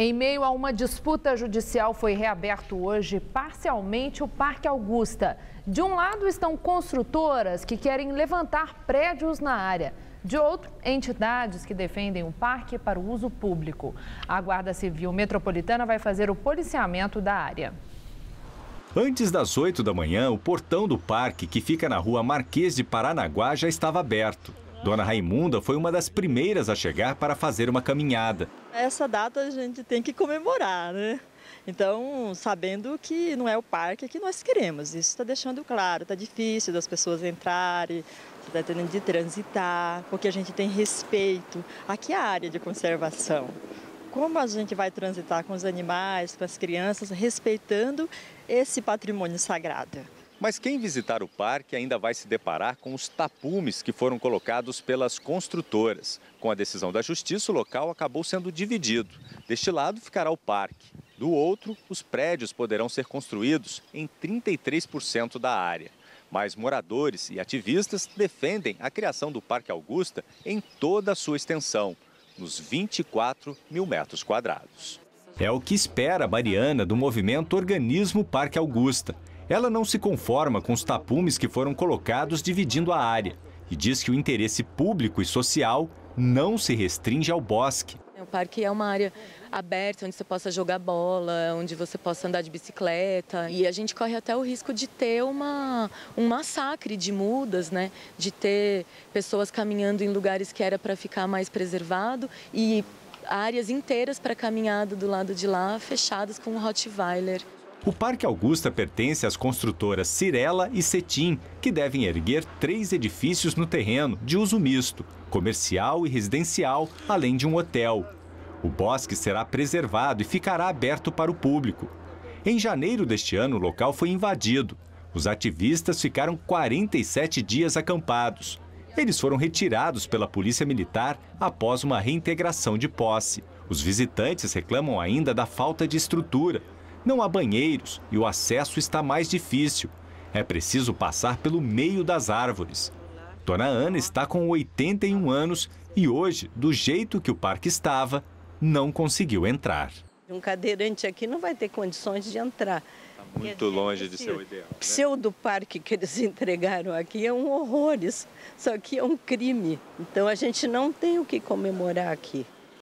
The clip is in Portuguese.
Em meio a uma disputa judicial, foi reaberto hoje parcialmente o Parque Augusta. De um lado estão construtoras que querem levantar prédios na área. De outro, entidades que defendem o parque para o uso público. A Guarda Civil Metropolitana vai fazer o policiamento da área. Antes das 8 da manhã, o portão do parque, que fica na rua Marquês de Paranaguá, já estava aberto. Dona Raimunda foi uma das primeiras a chegar para fazer uma caminhada. Essa data a gente tem que comemorar, né? Então, sabendo que não é o parque que nós queremos, isso está deixando claro, está difícil das pessoas entrarem, está tendo de transitar, porque a gente tem respeito. Aqui é a área de conservação. Como a gente vai transitar com os animais, com as crianças, respeitando esse patrimônio sagrado? Mas quem visitar o parque ainda vai se deparar com os tapumes que foram colocados pelas construtoras. Com a decisão da justiça, o local acabou sendo dividido. Deste lado ficará o parque. Do outro, os prédios poderão ser construídos em 33% da área. Mas moradores e ativistas defendem a criação do Parque Augusta em toda a sua extensão, nos 24 mil metros quadrados. É o que espera a Bariana do movimento Organismo Parque Augusta. Ela não se conforma com os tapumes que foram colocados dividindo a área e diz que o interesse público e social não se restringe ao bosque. É, o parque é uma área aberta onde você possa jogar bola, onde você possa andar de bicicleta. E a gente corre até o risco de ter uma, um massacre de mudas, né? De ter pessoas caminhando em lugares que era para ficar mais preservado e áreas inteiras para caminhada do lado de lá fechadas com um Rottweiler. O Parque Augusta pertence às construtoras Cirela e Cetim, que devem erguer três edifícios no terreno de uso misto, comercial e residencial, além de um hotel. O bosque será preservado e ficará aberto para o público. Em janeiro deste ano, o local foi invadido. Os ativistas ficaram 47 dias acampados. Eles foram retirados pela Polícia Militar após uma reintegração de posse. Os visitantes reclamam ainda da falta de estrutura não há banheiros e o acesso está mais difícil. É preciso passar pelo meio das árvores. Dona Ana está com 81 anos e hoje, do jeito que o parque estava, não conseguiu entrar. Um cadeirante aqui não vai ter condições de entrar. Está muito dizer, longe de ser o ideal. Né? Pseudo parque que eles entregaram aqui é um horror, isso aqui é um crime. Então a gente não tem o que comemorar aqui.